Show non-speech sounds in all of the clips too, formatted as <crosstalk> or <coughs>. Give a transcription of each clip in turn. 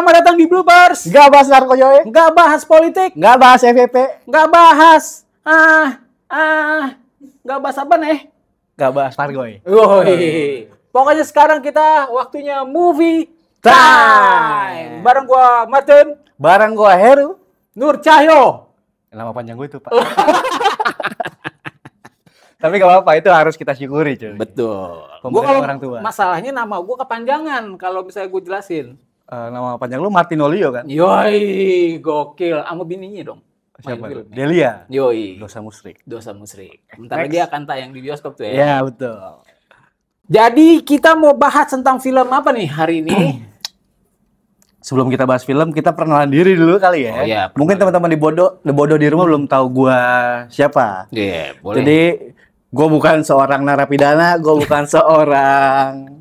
selamat datang di Bloopers. Gak bahas narko coy. Gak bahas politik. Gak bahas FVP. Gak bahas ah ah gak bahas apa nih? Gak bahas pargoy. Woi. Pokoknya sekarang kita waktunya movie time. time. Bareng gua Martin. Bareng gua Heru. Nur Cahyo. Nama panjang gua itu, Pak. <laughs> Tapi kalau apa itu harus kita syukuri, cuy. Betul. Gua kalau orang tua. Masalahnya nama gua kepanjangan kalau misalnya gua jelasin uh, nama panjang lu Martin Olio kan? Yoi, gokil. Sama bininya dong. Siapa tuh? Ya. Delia. Yoi. Dosa musrik. Dosa musrik. Bentar lagi akan tayang di bioskop tuh ya. Iya, betul. Jadi kita mau bahas tentang film apa nih hari ini? <clears throat> Sebelum kita bahas film, kita perkenalan diri dulu kali ya. Oh, iya, Mungkin teman-teman di bodoh, di bodoh di rumah belum tahu gua siapa. Iya, yeah, boleh. Jadi gue bukan seorang narapidana, gue bukan <laughs> seorang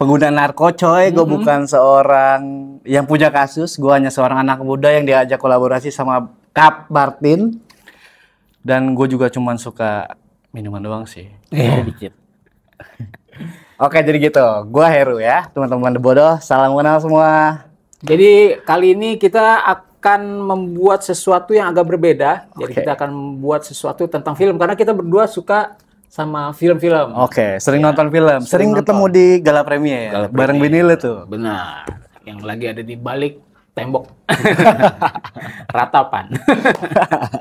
pengguna narko coy, gue mm -hmm. bukan seorang yang punya kasus, gue hanya seorang anak muda yang diajak kolaborasi sama Kap Martin dan gue juga cuman suka minuman doang sih, yeah. dikit. Oke jadi gitu, gue Heru ya teman-teman The bodoh, salam kenal semua. Jadi kali ini kita akan membuat sesuatu yang agak berbeda, okay. jadi kita akan membuat sesuatu tentang film karena kita berdua suka sama film-film. Oke, okay, iya. sering ya, nonton film, sering, nonton. ketemu di gala premier, gala premier. bareng Winile tuh. Benar. Yang lagi ada di balik tembok <laughs> ratapan.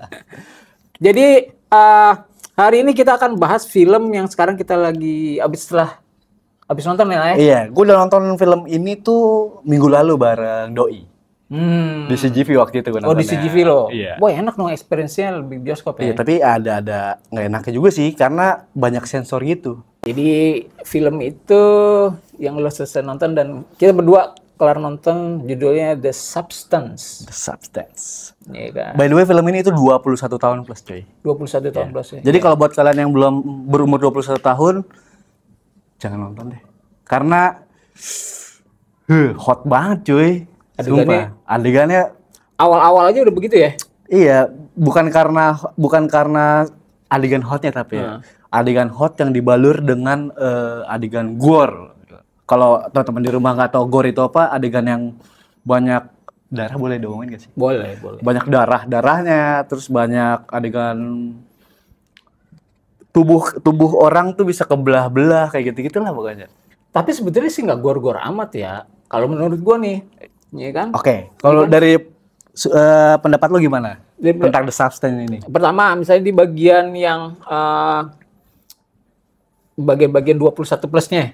<laughs> Jadi uh, hari ini kita akan bahas film yang sekarang kita lagi habis setelah habis nonton ya. Iya, gue udah nonton film ini tuh minggu lalu bareng Doi. Hmm. Di CGV waktu itu gue Oh di CGV lo. Iya. Wah enak dong experience-nya lebih bioskop ya. Iya tapi ada ada nggak enaknya juga sih karena banyak sensor gitu. Jadi film itu yang lo selesai nonton dan kita berdua kelar nonton judulnya The Substance. The Substance. Iya kan. By the way film ini itu 21 tahun plus cuy. 21 tahun iya. plus ya. Jadi yeah. kalau buat kalian yang belum berumur 21 tahun jangan nonton deh. Karena huh, hot banget cuy adegannya Sumpah. adegannya awal-awal aja udah begitu ya iya bukan karena bukan karena adegan hotnya tapi ya. Hmm. adegan hot yang dibalur dengan uh, adegan gore kalau teman-teman di rumah nggak tahu gore itu apa adegan yang banyak darah boleh diomongin gak sih boleh boleh banyak darah darahnya terus banyak adegan tubuh tubuh orang tuh bisa kebelah-belah kayak gitu gitulah pokoknya tapi sebetulnya sih nggak gor-gor amat ya kalau menurut gua nih ya kan? Oke, okay. kalau dari uh, pendapat lo gimana dari, tentang the substance ini? Pertama, misalnya di bagian yang bagian bagian uh, 21 plusnya.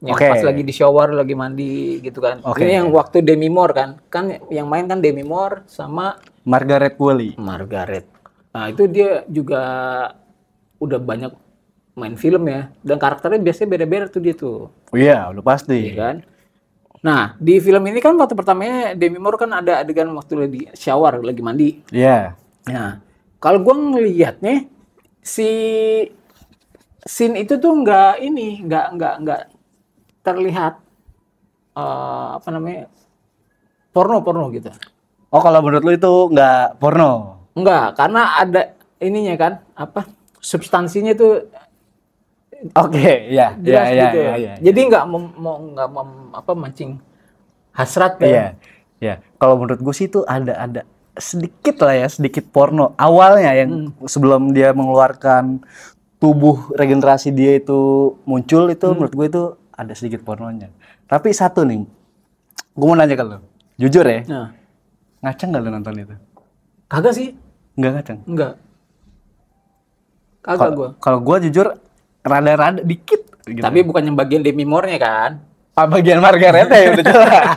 Yang okay. pas lagi di shower, lagi mandi gitu kan. Okay. Ini yang waktu Demi Moore kan. Kan yang main kan Demi Moore sama Margaret Wally. Margaret. Nah, itu dia juga udah banyak main film ya dan karakternya biasanya beda-beda tuh dia tuh. Oh iya, udah pasti. Iya kan? Nah, di film ini kan waktu pertamanya Demi Moore kan ada adegan waktu lagi shower, lagi mandi. Iya. Yeah. Nah, kalau gue ngelihatnya si scene itu tuh nggak ini, nggak nggak nggak terlihat uh, apa namanya porno porno gitu. Oh, kalau menurut lu itu nggak porno? Nggak, karena ada ininya kan apa substansinya tuh. Oke, okay, ya, iya, jelas ya, gitu. Ya, ya, ya, Jadi nggak mau nggak apa mancing hasrat ya. Iya. Ya, kalau menurut gue sih itu ada ada sedikit lah ya, sedikit porno. Awalnya yang hmm. sebelum dia mengeluarkan tubuh regenerasi dia itu muncul itu hmm. menurut gue itu ada sedikit pornonya. Tapi satu nih, gue mau nanya ke lo, jujur ya, nah. ngaceng gak lo nonton itu? Kagak sih. Nggak ngaceng? Nggak. Kagak gue. Kalau gue jujur rada-rada dikit gitu. Tapi bukan yang bagian Demi moore kan? Ah, bagian Margaret ya udah jelas. <laughs>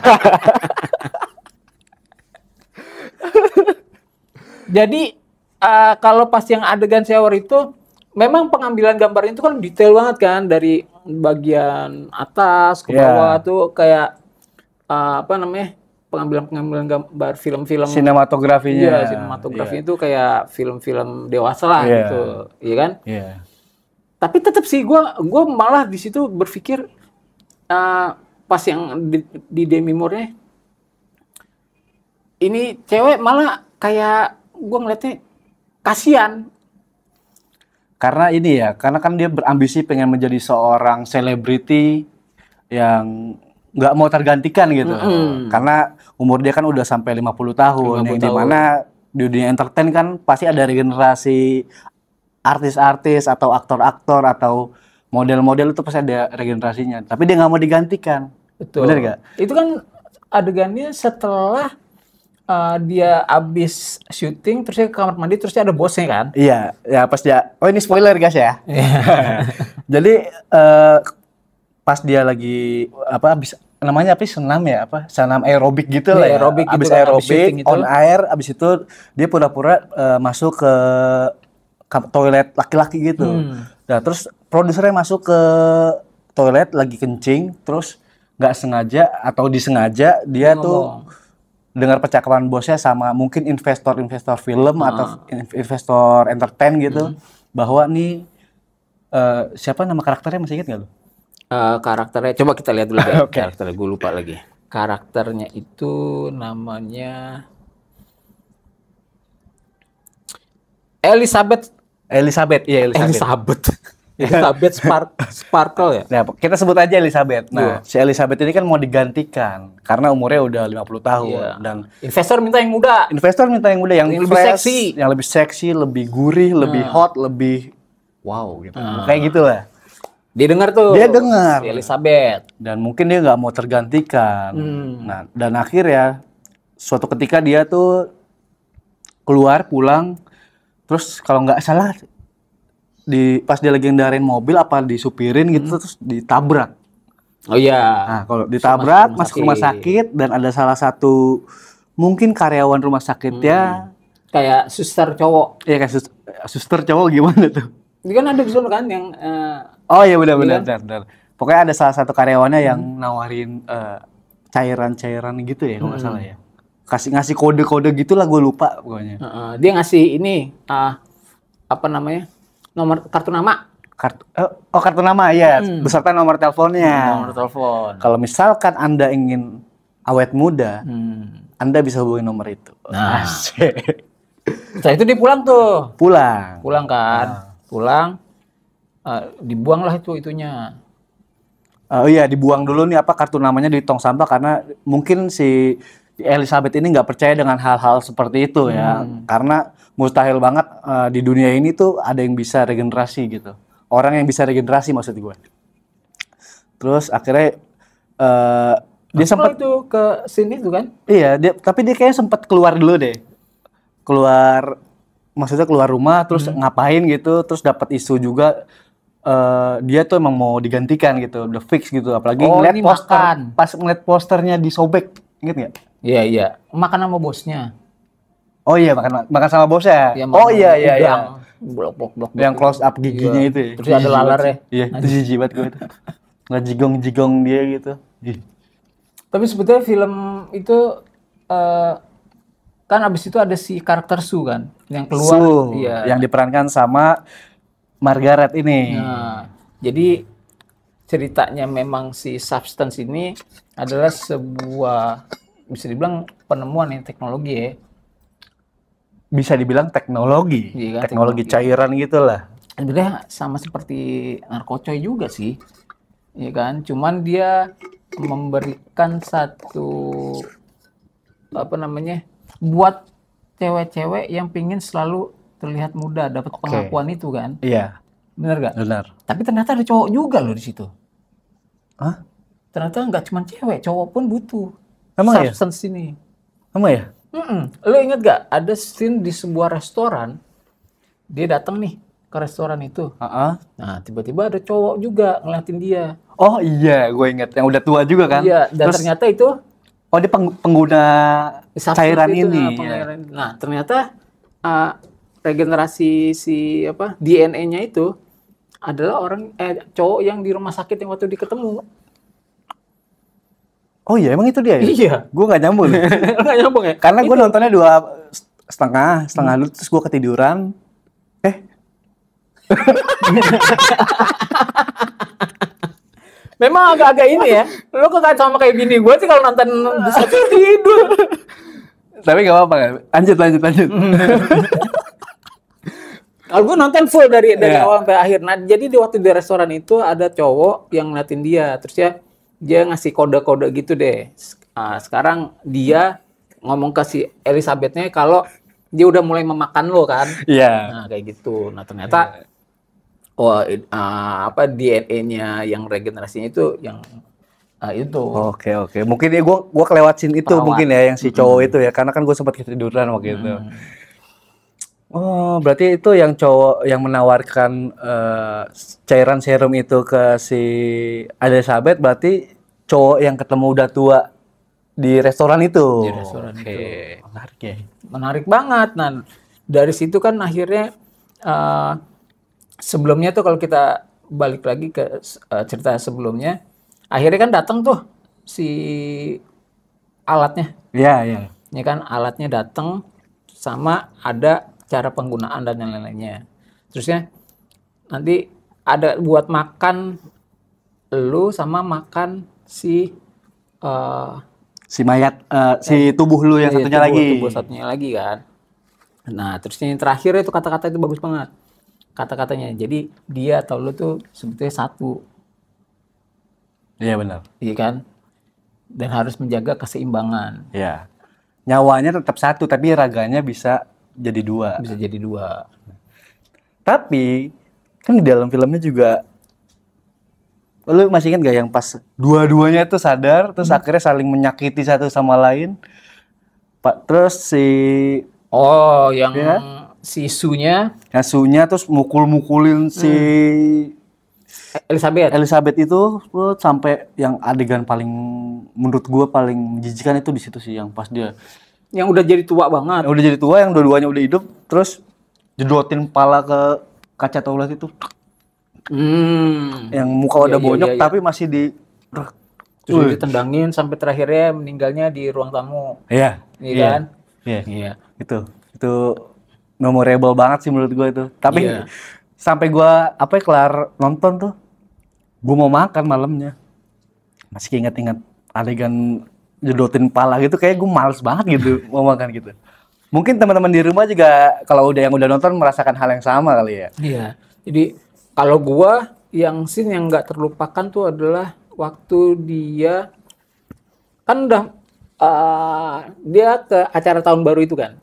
Jadi uh, kalau pas yang adegan shower itu memang pengambilan gambarnya itu kan detail banget kan dari bagian atas ke iya. bawah yeah. tuh kayak uh, apa namanya pengambilan pengambilan gambar film-film sinematografinya ya sinematografinya yeah. itu kayak film-film dewasa lah yeah. gitu iya kan yeah tapi tetap sih gue gue malah di situ berpikir uh, pas yang di, di Demi more ini cewek malah kayak gue ngeliatnya kasihan karena ini ya karena kan dia berambisi pengen menjadi seorang selebriti yang nggak mau tergantikan gitu mm -hmm. karena umur dia kan udah sampai 50 tahun 50 yang dimana di dunia entertain kan pasti ada regenerasi artis-artis atau aktor-aktor atau model-model itu pasti ada regenerasinya. Tapi dia nggak mau digantikan. Betul. Benar nggak? Itu kan adegannya setelah uh, dia abis syuting terus dia ke kamar mandi terus dia ada bosnya kan? Iya, ya pas dia Oh ini spoiler guys ya. Iya. <laughs> Jadi uh, pas dia lagi apa abis namanya apa senam ya apa senam aerobik gitu lah iya, ya, aerobik ya. Gitu abis kan, aerobik abis gitu on air abis itu dia pura-pura uh, masuk ke toilet laki-laki gitu. Hmm. Nah terus produsernya masuk ke toilet lagi kencing, terus nggak sengaja atau disengaja dia Ngomong. tuh dengar percakapan bosnya sama mungkin investor-investor film hmm. atau investor entertain gitu hmm. bahwa nih uh, siapa nama karakternya masih ingat nggak lo? Uh, eh, karakternya coba kita lihat dulu deh. <laughs> okay. Karakternya gue lupa lagi. Karakternya itu namanya Elizabeth Elizabeth, iya Elizabeth. Elizabeth. <laughs> Iya. Elizabeth Spark Sparkle ya? Nah, kita sebut aja Elizabeth. Nah, yeah. si Elizabeth ini kan mau digantikan karena umurnya udah 50 tahun yeah. dan investor minta yang muda. Investor minta yang muda yang, yang fresh, lebih seksi, yang lebih seksi, lebih gurih, hmm. lebih nah. hot, lebih wow gitu. Hmm. Kayak gitulah. Dia dengar tuh. Dia dengar. Si Elizabeth. Dan mungkin dia nggak mau tergantikan. Hmm. Nah, dan akhirnya suatu ketika dia tuh keluar pulang terus kalau nggak salah di pas dia lagi ngendarin mobil apa disupirin gitu hmm. terus ditabrak oh iya nah kalau ditabrak masuk rumah, masuk rumah sakit dan ada salah satu mungkin karyawan rumah sakitnya hmm. kayak suster cowok iya kayak suster, suster cowok gimana tuh dia kan ada di kan yang uh, oh iya benar-benar iya. benar, benar pokoknya ada salah satu karyawannya hmm. yang nawarin eh, cairan-cairan uh, cairan -cairan gitu ya kalau nggak hmm. salah ya kasih ngasih kode-kode gitulah gue lupa pokoknya. Uh, dia ngasih ini uh, apa namanya nomor kartu nama. Kartu uh, oh kartu nama ya hmm. beserta nomor teleponnya. Hmm, nomor telepon. Kalau misalkan anda ingin awet muda, hmm. anda bisa hubungi nomor itu. Nah. Setelah itu dia pulang tuh. Pulang. Pulang kan. Nah. Pulang. Uh, dibuanglah itu itunya. Oh uh, iya dibuang dulu nih apa kartu namanya di tong sampah karena mungkin si Elizabeth ini nggak percaya dengan hal-hal seperti itu ya, hmm. karena mustahil banget uh, di dunia ini tuh ada yang bisa regenerasi gitu, orang yang bisa regenerasi maksud gue. Terus akhirnya uh, dia sempat itu ke sini tuh kan? Iya, dia, tapi dia kayaknya sempat keluar dulu deh, keluar maksudnya keluar rumah terus hmm. ngapain gitu, terus dapat isu juga uh, dia tuh emang mau digantikan gitu, udah fix gitu, apalagi oh, ngeliat poster makan. pas ngeliat posternya disobek, inget gak? Iya iya, makan sama bosnya. Oh iya makan makan sama bosnya. Ya, oh iya iya iya. Blok blok blok. Yang close up giginya iya. itu. Ya. Terus ada lalar ya. Iya, itu jijik banget gue itu. Nggak jigong-jigong dia gitu. Tapi sebetulnya film itu uh, kan abis itu ada si karakter Su kan yang keluar Su, iya. yang diperankan sama Margaret ini. Nah, jadi ceritanya memang si substance ini adalah sebuah bisa dibilang penemuan nih teknologi ya. Bisa dibilang teknologi, iya kan, teknologi, teknologi cairan gitulah. Sebenarnya sama seperti narkocoy juga sih, ya kan. Cuman dia memberikan satu apa namanya buat cewek-cewek yang pingin selalu terlihat muda dapat okay. pengakuan itu kan iya benar gak benar tapi ternyata ada cowok juga loh di situ Hah? ternyata nggak cuma cewek cowok pun butuh Emang iya? substance ya? ini. Emang ya? Mm -mm. Lo inget gak ada scene di sebuah restoran, dia datang nih ke restoran itu. Uh -uh. Nah tiba-tiba ada cowok juga ngeliatin dia. Oh iya, gue inget yang udah tua juga kan? Iya. Dan Terus, ternyata itu. Oh dia peng pengguna cairan itu, ini. Nah, ya. nah ternyata uh, regenerasi si apa DNA-nya itu adalah orang eh cowok yang di rumah sakit yang waktu diketemu. Oh iya, emang itu dia ya? Iya. Gue gak nyambung. <laughs> gak nyambung ya? Karena gue nontonnya dua setengah, setengah dulu, hmm. terus gue ketiduran. Eh? <laughs> Memang agak-agak ini ya. Lu kacau sama kayak bini gue sih kalau nonton satu tidur. Tapi gak apa-apa kan? Lanjut, lanjut, lanjut. <laughs> Kalau gue nonton full dari dari yeah. awal sampai akhir. Nah, jadi di waktu di restoran itu ada cowok yang ngeliatin dia, terus ya dia ngasih kode-kode gitu deh. Nah, sekarang dia ngomong ke si Elizabethnya kalau dia udah mulai memakan lo kan. Iya. Yeah. Nah kayak gitu. Nah ternyata yeah. oh uh, apa DNA-nya yang regenerasinya itu yang uh, itu. Oke okay, oke. Okay. Mungkin ya gue gua kelewatin itu Perawat. mungkin ya yang si cowok hmm. itu ya karena kan gue sempat ketiduran waktu hmm. itu. Oh, berarti itu yang cowok yang menawarkan uh, cairan serum itu ke si Elizabeth berarti cowok yang ketemu udah tua di restoran itu. Di restoran okay. itu. Menarik ya. Menarik banget. Nah, dari situ kan akhirnya uh, sebelumnya tuh kalau kita balik lagi ke uh, cerita sebelumnya, akhirnya kan datang tuh si alatnya. Iya, yeah, iya. Yeah. Ini kan alatnya datang sama ada cara penggunaan dan lain-lainnya. Terusnya nanti ada buat makan lu sama makan si uh, si mayat uh, si eh, tubuh lu yang iya, satunya tubuh, lagi. Tubuh satunya lagi kan. Nah, terus yang terakhir itu kata-kata itu bagus banget. Kata-katanya. Jadi dia atau lu tuh sebetulnya satu. Iya benar. Iya kan? Dan harus menjaga keseimbangan. Iya. Nyawanya tetap satu tapi raganya bisa jadi dua. Bisa jadi dua. Tapi kan di dalam filmnya juga lu masih ingat gak yang pas dua-duanya itu sadar terus hmm. akhirnya saling menyakiti satu sama lain pak terus si oh yang ya, si sunya isunya terus mukul-mukulin hmm. si Elizabeth Elizabeth itu lu sampai yang adegan paling menurut gua paling menjijikan itu di situ sih yang pas dia yang udah jadi tua banget yang udah jadi tua yang dua-duanya udah hidup terus jedotin pala ke kaca toilet itu Hmm. Yang muka udah iya, iya, bonyok iya, iya. tapi masih di terus Uy. ditendangin sampai terakhirnya meninggalnya di ruang tamu. Iya. Iya yeah. kan? Iya. Yeah. Iya. Itu itu memorable banget sih menurut gue itu. Tapi yeah. sampai gue apa ya kelar nonton tuh, gue mau makan malamnya. Masih ingat-ingat adegan jedotin pala gitu, kayak gue males banget gitu <laughs> mau makan gitu. Mungkin teman-teman di rumah juga kalau udah yang udah nonton merasakan hal yang sama kali ya. Iya. Jadi kalau gua yang scene yang nggak terlupakan tuh adalah waktu dia kan udah uh, dia ke acara tahun baru itu kan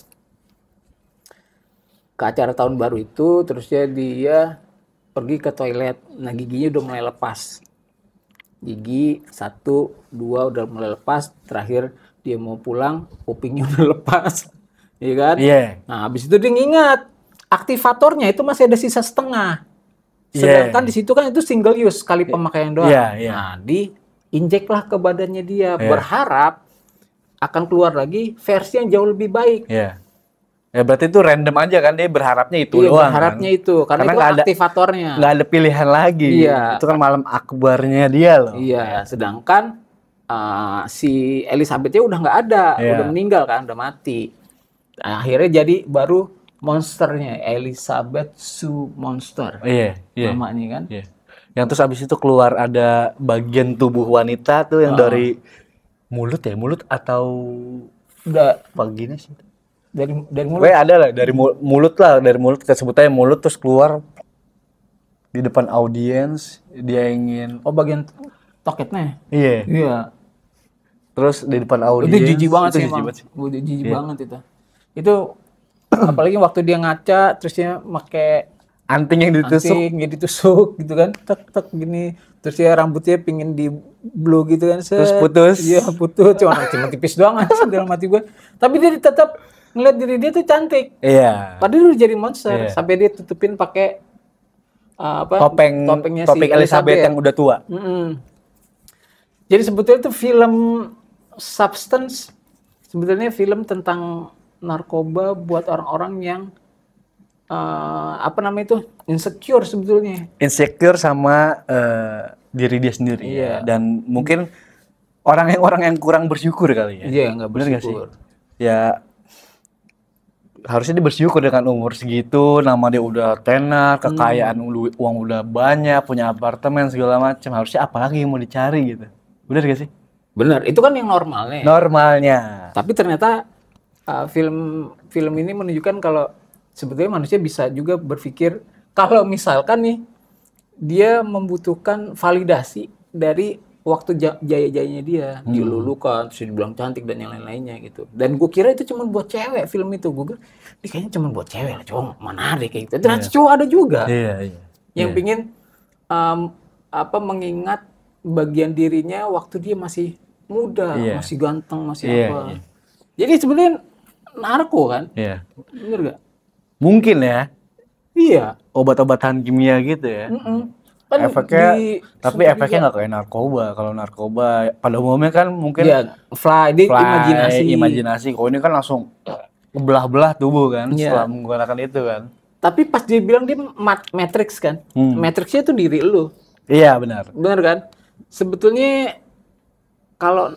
ke acara tahun baru itu terus dia ya dia pergi ke toilet nah giginya udah mulai lepas gigi satu dua udah mulai lepas terakhir dia mau pulang kupingnya <laughs> udah lepas iya kan yeah. nah habis itu dia ingat aktivatornya itu masih ada sisa setengah Sedangkan yeah. di situ kan itu single use sekali pemakaian doang. Yeah, yeah. Nah, diinjeklah ke badannya dia yeah. berharap akan keluar lagi versi yang jauh lebih baik. Yeah. Ya berarti itu random aja kan dia berharapnya itu yeah, doang. berharapnya kan? itu karena, karena itu gak aktivatornya. Nggak ada pilihan lagi. Iya. Itu kan malam akbarnya dia loh. Iya. Sedangkan uh, si Elizabethnya udah nggak ada, yeah. udah meninggal kan, udah mati. Nah, akhirnya jadi baru monsternya Elizabeth Sue Monster. Iya, yeah, yeah. namanya kan. Yeah. Yang terus abis itu keluar ada bagian tubuh wanita tuh yang uh, dari mulut ya, mulut atau enggak vagina sih. Dari dari mulut. Weh, ada lah dari mulut lah, dari mulut kita sebut aja mulut terus keluar di depan audiens dia ingin oh bagian toketnya. Iya. Yeah. Iya. Yeah. Terus di depan audiens. Itu jijik banget itu sih, jijik banget Jijik yeah. banget itu. Itu apalagi waktu dia ngaca terus dia make anting yang ditusuk anting yang ditusuk gitu kan tek tek gini terus dia rambutnya pingin di blow gitu kan set. terus putus iya putus cuma cuma tipis doang aja <laughs> dalam mati gue tapi dia tetap ngeliat diri dia tuh cantik iya yeah. padahal udah jadi monster yeah. sampai dia tutupin pakai uh, apa topeng topengnya topeng si Elizabeth, Elizabeth yang udah tua mm -hmm. jadi sebetulnya itu film substance sebetulnya film tentang narkoba buat orang-orang yang uh, apa namanya itu insecure sebetulnya insecure sama uh, diri dia sendiri yeah. ya. Iya. dan mungkin orang yang orang yang kurang bersyukur kali ya iya yeah, nggak benar Gak sih ya harusnya dia bersyukur dengan umur segitu nama dia udah tenar hmm. kekayaan hmm. uang udah banyak punya apartemen segala macam harusnya apalagi yang mau dicari gitu benar gak sih benar itu kan yang normalnya normalnya tapi ternyata uh, film film ini menunjukkan kalau sebetulnya manusia bisa juga berpikir kalau misalkan nih dia membutuhkan validasi dari waktu jaya-jayanya dia hmm. dilulukan terus dibilang cantik dan yang lain-lainnya gitu dan gue kira itu cuma buat cewek film itu gue kira ini kayaknya cuma buat cewek lah cowok menarik kayak gitu ternyata yeah. cowok ada juga yeah, yeah. yang yeah. pingin um, apa mengingat bagian dirinya waktu dia masih muda yeah. masih ganteng masih yeah, apa yeah. jadi sebenarnya narko kan? Iya. Bener gak? Mungkin ya. Iya. Obat-obatan kimia gitu ya. Mm -mm. Kan efeknya, tapi efeknya nggak kayak narkoba. Kalau narkoba pada umumnya kan mungkin ya, fly, dia fly, imajinasi. Imajinasi. Kalau ini kan langsung belah-belah tubuh kan ya. setelah menggunakan itu kan. Tapi pas dia bilang dia mat matrix kan, hmm. matrixnya itu diri lu. Iya benar. Benar kan? Sebetulnya kalau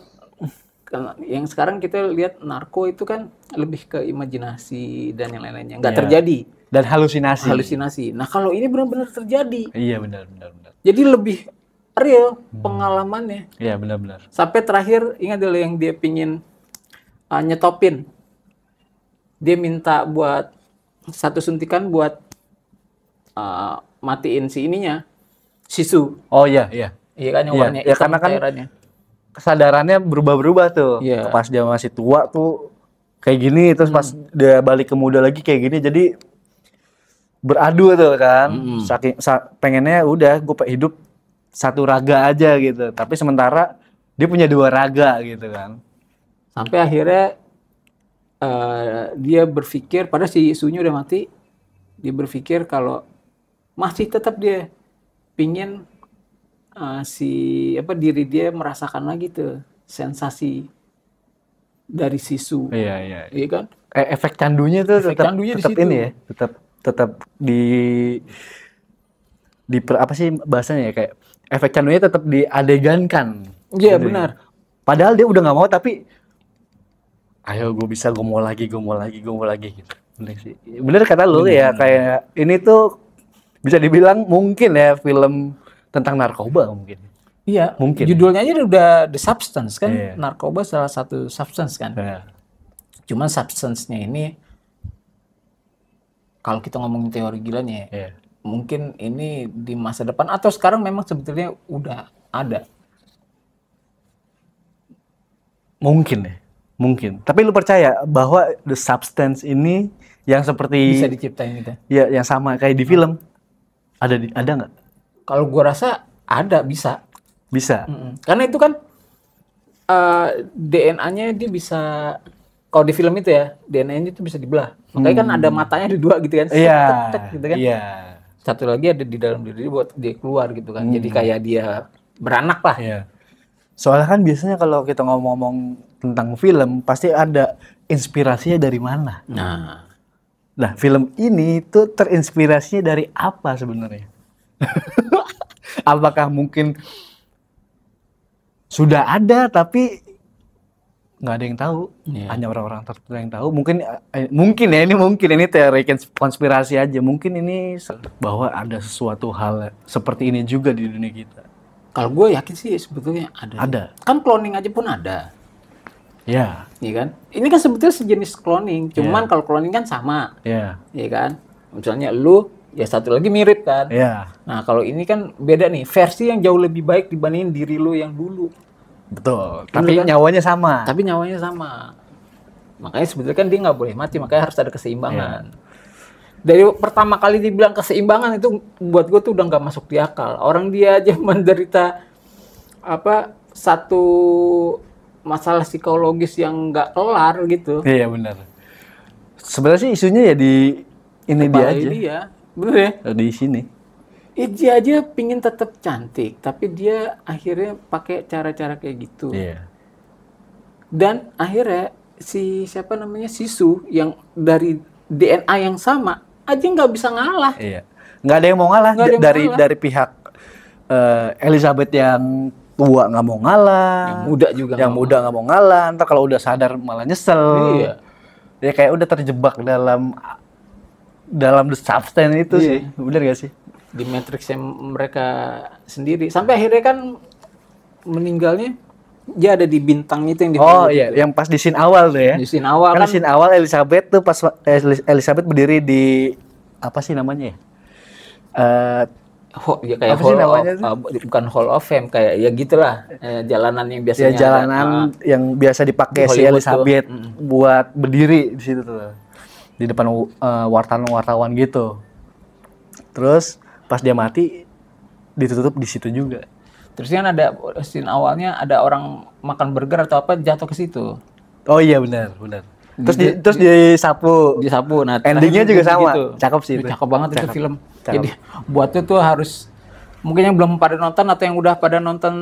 yang sekarang kita lihat narko itu kan lebih ke imajinasi dan yang lain-lainnya nggak yeah. terjadi dan halusinasi halusinasi nah kalau ini benar-benar terjadi iya benar benar jadi lebih real hmm. pengalamannya iya benar benar sampai terakhir ingat dulu yang dia pingin uh, nyetopin dia minta buat satu suntikan buat uh, matiin si ininya sisu oh iya iya iya kan yang warnanya iya, ya, karena kan kesadarannya berubah-berubah tuh. Yeah. Iya. Pas dia masih tua tuh kayak gini, terus pas hmm. dia balik ke muda lagi kayak gini, jadi beradu tuh kan. Hmm. Saking sa pengennya udah gue hidup satu raga aja gitu, tapi sementara dia punya dua raga gitu kan. Sampai akhirnya uh, dia berpikir, pada si isunya udah mati, dia berpikir kalau masih tetap dia pingin uh, si apa diri dia merasakan lagi tuh sensasi dari sisu. Iya iya. Iya, iya kan? Eh, efek candunya tuh efek tetap, candunya tetap ini ya, tetap tetap di di per, apa sih bahasanya ya kayak efek candunya tetap diadegankan. Iya yeah, benar. Padahal dia udah nggak mau tapi ayo gue bisa gue mau lagi gue mau lagi gue mau lagi gitu. Bener sih. Bener kata lo iya, ya kayak ini tuh bisa dibilang mungkin ya film tentang narkoba mungkin. Iya, mungkin. Judulnya aja udah The Substance kan, yeah. narkoba salah satu substance kan. Yeah. Cuman substance-nya ini kalau kita ngomongin teori gilanya, yeah. Iya. mungkin ini di masa depan atau sekarang memang sebetulnya udah ada. Mungkin ya, mungkin. Tapi lu percaya bahwa The Substance ini yang seperti bisa diciptain gitu? Ya, yang sama kayak di film. Ada di, ada nggak? Kalau gue rasa ada bisa. Bisa. Mm -mm. Karena itu kan uh, eh, DNA-nya dia bisa kalau di film itu ya DNA-nya itu bisa dibelah. Makanya hmm. kan ada hmm. matanya di dua gitu kan. Iya. Yeah. gitu kan. Yeah. Satu lagi ada di dalam diri buat dia keluar gitu kan. Hmm. Jadi kayak dia beranak lah. Yeah. Soalnya kan biasanya kalau kita ngomong-ngomong tentang film pasti ada inspirasinya dari mana. Nah. Nah, film ini tuh terinspirasinya dari apa sebenarnya? <laughs> apakah mungkin sudah ada tapi nggak ada yang tahu yeah. hanya orang-orang tertentu yang tahu mungkin eh, eh, mungkin ya ini mungkin ini teori konspirasi aja mungkin ini bahwa ada sesuatu hal seperti ini juga di dunia kita kalau gue yakin sih sebetulnya ada ada kan cloning aja pun ada ya yeah. iya kan ini kan sebetulnya sejenis cloning ya. cuman yeah. kalau cloning kan sama ya yeah. iya kan misalnya lu ya satu lagi mirip kan. Iya. Nah, kalau ini kan beda nih, versi yang jauh lebih baik dibandingin diri lo yang dulu. Betul. tapi kan? nyawanya sama. Tapi nyawanya sama. Makanya sebetulnya kan dia nggak boleh mati, makanya harus ada keseimbangan. Yeah. Dari pertama kali dibilang keseimbangan itu buat gue tuh udah nggak masuk di akal. Orang dia aja <laughs> menderita apa satu masalah psikologis yang nggak kelar gitu. Iya benar. Sebenarnya isunya ya di ini Kepala dia aja. Dia betul ya? Di sini. Iji aja pingin tetap cantik, tapi dia akhirnya pakai cara-cara kayak gitu. Iya. Dan akhirnya si siapa namanya Sisu yang dari DNA yang sama aja nggak bisa ngalah. Iya. Nggak ada yang mau ngalah yang dari mau ngalah. dari pihak uh, Elizabeth yang tua nggak mau ngalah, yang muda juga, yang gak muda nggak mau ngalah. Ntar kalau udah sadar malah nyesel. Iya. Ya kayak udah terjebak dalam dalam the substance itu iya. sih. Bener gak sih? Di matrix yang mereka sendiri. Sampai akhirnya kan meninggalnya dia ada di bintang itu yang di Oh iya, itu. yang pas di scene awal tuh ya. Di scene awal kan, kan scene awal Elizabeth tuh pas eh, Elizabeth berdiri di apa sih namanya ya? Uh, oh, ya kayak apa hall sih namanya of, uh, eh, bukan hall of fame kayak ya gitulah eh, jalanan yang biasanya ya, jalanan ada, ah. yang biasa dipakai si Elizabeth buat berdiri di situ tuh di depan uh, eh, wartawan-wartawan gitu. Terus pas dia mati ditutup di situ juga. Terus kan ada scene awalnya ada orang makan burger atau apa jatuh ke situ. Oh iya benar, benar. Terus di, di, terus disapu. Disapu. Nah, endingnya juga sama. Gitu. Cakep sih itu. Cakep banget cakep. itu film. Cakep. Jadi buatnya tuh harus mungkin yang belum pada nonton atau yang udah pada nonton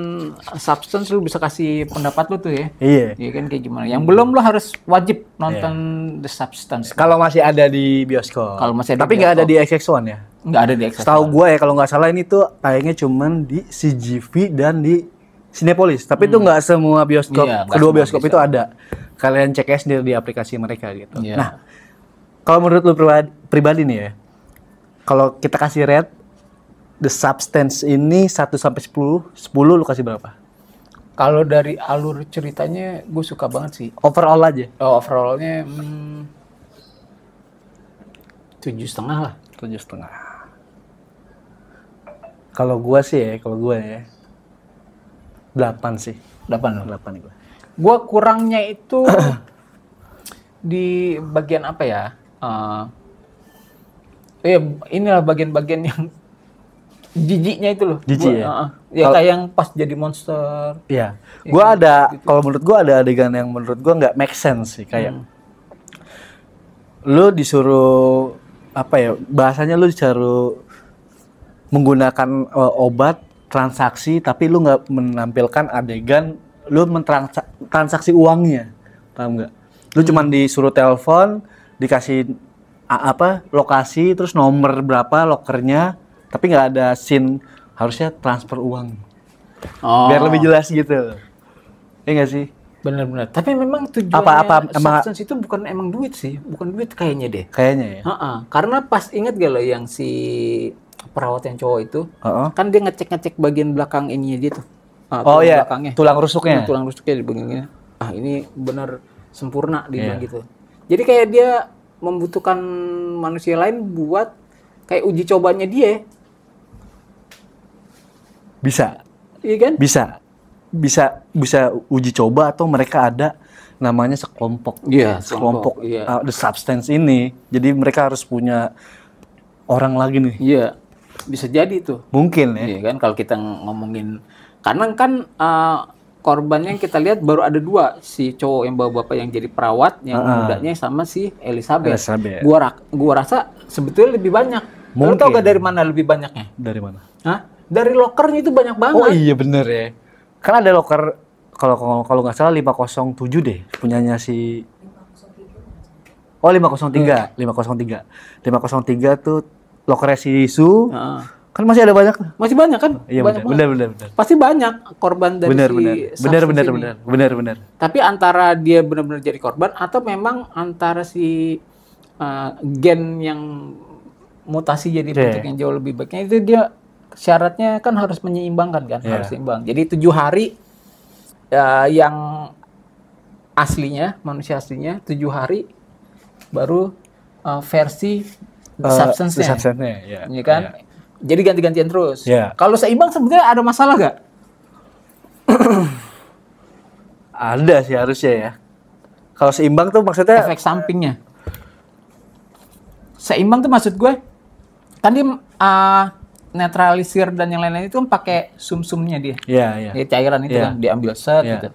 Substance lu bisa kasih pendapat lu tuh ya. Iya. Iya kan kayak gimana. Yang belum lu harus wajib nonton yeah. The Substance. Kalau masih ada di bioskop. Kalau masih ada Tapi nggak ada di XX1 ya? Nggak ada di XX1. Tahu gue ya kalau nggak salah ini tuh tayangnya cuman di CGV dan di Cinepolis. Tapi itu hmm. nggak semua bioskop, yeah, kedua bioskop bisa. itu ada. Kalian cek aja sendiri di aplikasi mereka gitu. Yeah. Nah, kalau menurut lu pribadi, pribadi nih ya, kalau kita kasih rate The Substance ini 1 sampai 10, 10 lu kasih berapa? Kalau dari alur ceritanya gue suka banget sih. Overall aja. Oh, overallnya hmm, tujuh hmm, setengah lah. Tujuh setengah. Kalau gue sih ya, kalau gue ya, delapan sih. Delapan lah Delapan gue. Gue kurangnya itu <coughs> di bagian apa ya? Uh, ya inilah bagian-bagian yang jijiknya itu loh. Jijik ya. Uh, ya kalo, kayak yang pas jadi monster. Iya. Ya, gua ada gitu. kalau menurut gua ada adegan yang menurut gua nggak make sense sih kayak. Hmm. Lu disuruh apa ya? Bahasanya lu disuruh menggunakan uh, obat transaksi tapi lu nggak menampilkan adegan lu mentransaksi uangnya. Paham nggak? Lu hmm. cuman disuruh telepon, dikasih apa lokasi terus nomor berapa lokernya tapi nggak ada scene harusnya transfer uang oh. biar lebih jelas gitu ya nggak sih benar-benar tapi memang tujuan. apa, apa, substance itu bukan emang duit sih bukan duit kayaknya deh kayaknya ya ha -ha. karena pas inget gak lo yang si perawat yang cowok itu uh -uh. kan dia ngecek-ngecek bagian belakang ininya dia tuh uh, oh iya belakangnya. tulang rusuknya nah, tulang rusuknya di bagiannya ah ini benar sempurna di yeah. gitu jadi kayak dia membutuhkan manusia lain buat kayak uji cobanya dia bisa. Iya kan? Bisa. Bisa bisa uji coba atau mereka ada namanya sekelompok. Iya, yeah, sekelompok. Yeah. Uh, the substance ini. Jadi mereka harus punya orang lagi nih. Iya. Yeah. Bisa jadi tuh. Mungkin ya. Iya kan kalau kita ngomongin karena kan uh, korbannya yang kita lihat baru ada dua si cowok yang bawa bapak yang jadi perawat yang uh -huh. mudanya sama si Elizabeth. Elizabeth. Gua, gua rasa sebetulnya lebih banyak. Mungkin. tau gak dari mana lebih banyaknya? Dari mana? Hah? dari lokernya itu banyak oh, banget. Oh iya bener ya. Karena ada loker kalau kalau nggak salah 507 deh punyanya si Oh 503, hmm. 503. 503 tuh lokernya si Su. Uh. Kan masih ada banyak. Masih banyak kan? Iya banyak Bener bener. bener. Pasti banyak korban dari bener. si bener bener bener bener. bener, bener. Tapi antara dia benar-benar jadi korban atau memang antara si uh, gen yang mutasi jadi iya. bentuk yang jauh lebih baiknya itu dia syaratnya kan harus menyeimbangkan kan, yeah. harus seimbang. Jadi tujuh hari uh, yang aslinya manusia aslinya tujuh hari baru uh, versi uh, substance-nya, substance yeah. ya iya. iya kan. Yeah. Jadi ganti-gantian terus. Yeah. Kalau seimbang sebenarnya ada masalah gak? <clears throat> ada sih harusnya ya. Kalau seimbang tuh maksudnya efek sampingnya. Seimbang tuh maksud gue kan dia uh, netralisir dan yang lain-lain itu kan pakai sumsumnya dia. Iya, iya. cairan itu yeah. kan diambil set yeah. gitu.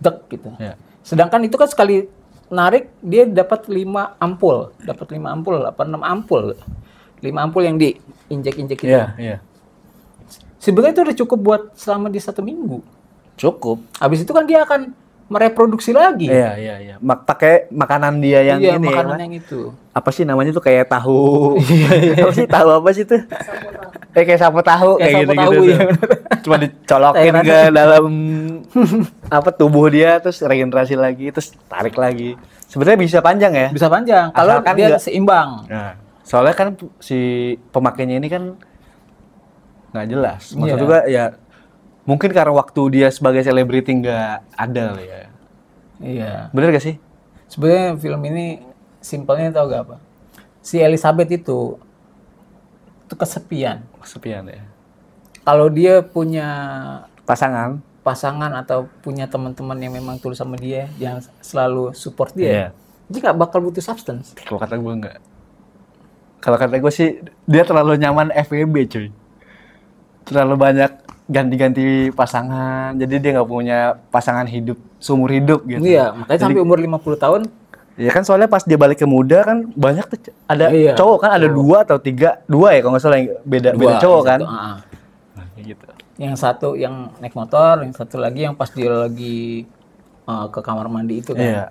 Dek gitu. Yeah. Sedangkan itu kan sekali narik dia dapat 5 ampul, dapat 5 ampul apa 6 ampul. lima ampul yang diinjek-injek gitu. Iya, iya. Sebenarnya itu udah cukup buat selama di satu minggu. Cukup. Habis itu kan dia akan mereproduksi lagi. Iya, iya, iya. Mak pakai makanan dia yang iya, ini. Ya, makanan ya, yang itu. Apa sih namanya tuh kayak tahu. Iya. <laughs> apa sih tahu apa sih tuh? Eh kayak sapo tahu kayak, kayak gitu, tahu, gitu ya. Cuma dicolokin ke dalam apa tubuh dia terus regenerasi lagi, terus tarik lagi. Sebenarnya bisa panjang ya? Bisa panjang kalau kan dia gak... seimbang. Nah, soalnya kan si pemakainya ini kan nggak jelas. Maksud yeah. juga ya mungkin karena waktu dia sebagai selebriti nggak ada lah ya. Iya. Bener gak sih? Sebenarnya film ini simpelnya tau gak apa? Si Elizabeth itu itu kesepian. Kesepian ya. Kalau dia punya pasangan, pasangan atau punya teman-teman yang memang tulus sama dia, yang selalu support dia, yeah. dia gak bakal butuh substance. Kalau kata gue nggak. Kalau kata gue sih dia terlalu nyaman FWB cuy. Terlalu banyak ganti-ganti pasangan. Jadi dia nggak punya pasangan hidup seumur hidup gitu. Iya, makanya jadi, sampai umur 50 tahun. Iya kan soalnya pas dia balik ke muda kan banyak tuh ada iya, cowok kan ada dua atau tiga dua ya kalau nggak salah yang beda dua, beda cowok kan. Satu, uh. gitu. Yang satu yang naik motor, yang satu lagi yang pas dia lagi uh, ke kamar mandi itu kan. Iya.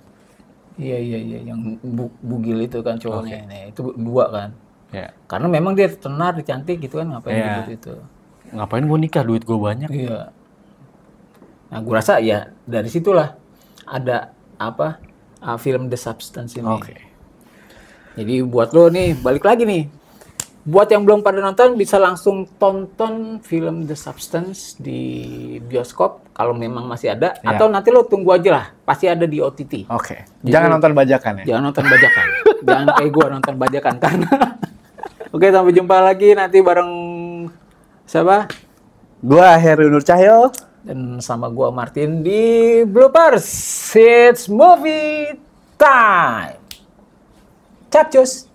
Iya iya iya yang bu, bugil itu kan cowoknya okay. Nah, itu dua kan. Yeah. Karena memang dia tenar, cantik gitu kan ngapain yeah. gitu itu ngapain gue nikah duit gue banyak iya nah gue rasa ya dari situlah ada apa uh, film The Substance ini oke okay. jadi buat lo nih balik lagi nih buat yang belum pada nonton bisa langsung tonton film The Substance di bioskop kalau memang masih ada ya. atau nanti lo tunggu aja lah pasti ada di OTT. Oke. Okay. jangan nonton bajakan ya. Jangan nonton bajakan. jangan kayak gua nonton bajakan karena <laughs> Oke, sampai jumpa lagi nanti bareng Siapa? Gua Heru Nur Cahyo dan sama gua Martin di Bloopers It's Movie Time. Capcus.